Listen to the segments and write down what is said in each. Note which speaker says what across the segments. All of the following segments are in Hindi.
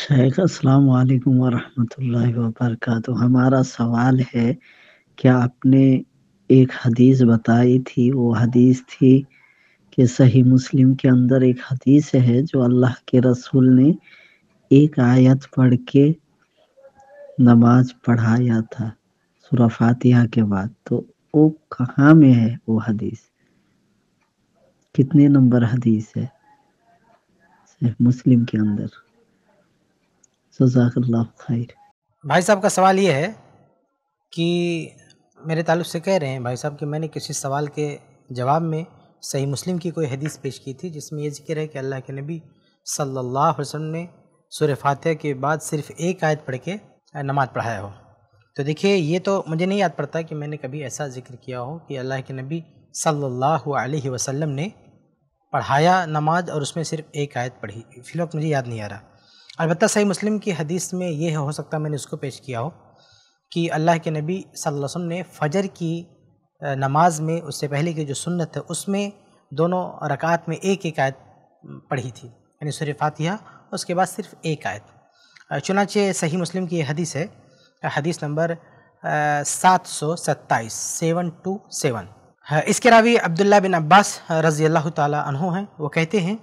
Speaker 1: शेख अस्सलाम वालेकुम व बरकातहू हमारा सवाल है क्या आपने एक हदीस बताई थी वो हदीस थी कि सही मुस्लिम के अंदर एक हदीस है जो अल्लाह के रसूल ने एक आयत पढ़ के नमाज पढ़ाया था सूरह फातिहा के बाद तो वो कहाँ में है वो हदीस कितने नंबर हदीस है मुस्लिम के अंदर खैर
Speaker 2: भाई साहब का सवाल ये है कि मेरे ताल्लुक से कह रहे हैं भाई साहब कि मैंने किसी सवाल के जवाब में सही मुस्लिम की कोई हदीस पेश की थी जिसमें यह जिक्र है कि अल्लाह के नबी सल्लल्लाहु अलैहि वसल्लम ने सूर्य फातह के बाद सिर्फ एक आयत पढ़ के नमाज पढ़ाया हो तो देखिए ये तो मुझे नहीं याद पड़ता कि मैंने कभी ऐसा जिक्र किया हो कि अल्लाह के नबी सल्लल्लाहु अलैहि वसल्लम ने पढ़ाया नमाज और उसमें सिर्फ एक आयत पढ़ी फिलहाल तो मुझे याद नहीं आ रहा अलबत् सही मुस्लिम की हदीस में ये हो सकता है मैंने इसको पेश किया हो कि अल्लाह के नबी सल्लल्लाहु अलैहि वसल्लम ने फ़जर की नमाज में उससे पहले की जो सुन्नत है उसमें दोनों रकात में एक एक आयत पढ़ी थी यानी सुर फातिहा उसके बाद सिर्फ एक आयत चुनाचे सही मुस्लिम की हदीस है हदीस नंबर सात सौ सत्ताईस सेवन टू सेवन इसके अलावा अब्दुल्ला बिन अब्बास रज़ी अल्लाह तहों हैं वो कहते हैं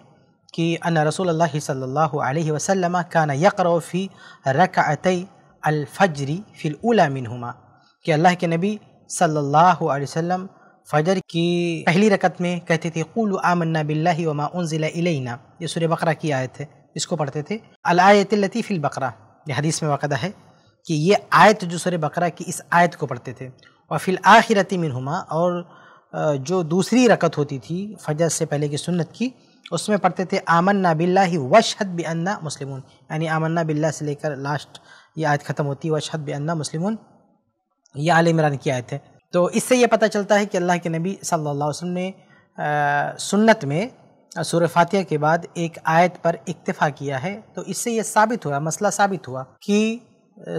Speaker 2: कि अन्ना रसूल सल्ला वसम कान यकरफ़ी रकअत अलफ़जरी उला मिनहुमा कि अल्लाह के नबी सल्लल्लाहु अलैहि वसल्लम फ़जर की पहली रकत में कहते थे कुल आमन्ना बिल्ला वमा उनज़िला ये सूर्य बकरा की आयत है इसको पढ़ते थे अलायतलती फ़िल बकरा ये हदीस में वाक़ा है कि ये आयत जो सूर्य बकरा की इस आयत को पढ़ते थे और फिल आखिरती मिनहुमा और जो दूसरी रकत होती थी फजर से पहले की सुन्नत की उसमें पढ़ते थे आमन्ना बिल्ला ही वशहद बे अन्ना मुस्लिम यानी आमन्ना बिल्ला से लेकर लास्ट ये आयत ख़त्म होती है वशहद बे अन्ना मुस्लिम ये आल इमरान की आयत है तो इससे यह पता चलता है कि अल्लाह के नबी सल्ला वसम ने आ, सुन्नत में सूर फातिया के बाद एक आयत पर इक्तफ़ा किया है तो इससे यह साबित हुआ मसला साबित हुआ कि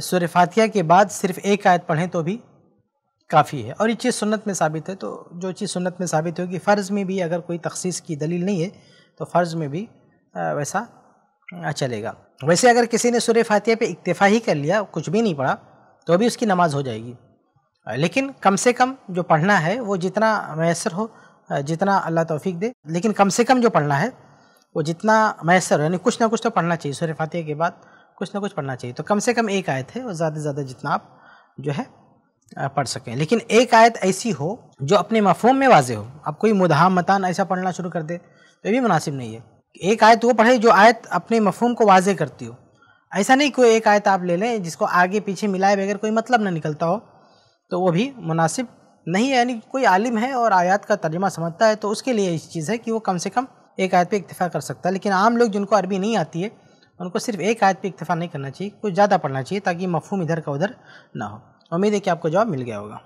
Speaker 2: सूर फातिया के बाद सिर्फ एक आयत पढ़ें तो भी काफ़ी है और ये चीज़ सुन्नत में साबित है तो जो चीज़ सुन्नत में साबित होगी फ़र्ज़ में भी अगर कोई तखसीस की दलील नहीं है तो फ़र्ज़ में भी वैसा चलेगा वैसे अगर किसी ने सुर फातिया पे इक्तफा ही कर लिया कुछ भी नहीं पढ़ा तो भी उसकी नमाज़ हो जाएगी लेकिन कम से कम जो पढ़ना है वो जितना मैसर हो जितना अल्लाह तौफीक दे लेकिन कम से कम जो पढ़ना है वो जितना मैसर यानी कुछ ना कुछ तो पढ़ना चाहिए सुर फातिया के बाद कुछ ना कुछ पढ़ना चाहिए तो कम से कम एक आयत है और ज़्यादा से ज़्यादा जितना आप जो है पढ़ सकें लेकिन एक आयत ऐसी हो जो अपने मफहम में वाज हो आप कोई मुदहा मतान ऐसा पढ़ना शुरू कर दे तो भी मुनासिब नहीं है एक आयत वो पढ़े जो आयत अपने मफहम को वाजे करती हो ऐसा नहीं कोई एक आयत आप ले लें जिसको आगे पीछे मिलाए बगैर कोई मतलब ना निकलता हो तो वो भी मुनासिब नहीं है यानी कोई आलिम है और आयत का तर्जमा समझता है तो उसके लिए इस चीज़ है कि वो कम से कम एक आयत पे इक्तफा कर सकता है लेकिन आम लोग जिनको अरबी नहीं आती है उनको सिर्फ एक आयत पे इक्तफा नहीं करना चाहिए कुछ ज़्यादा पढ़ना चाहिए ताकि मफहम इधर का उधर ना हो उम्मीद है कि आपको जवाब मिल गया होगा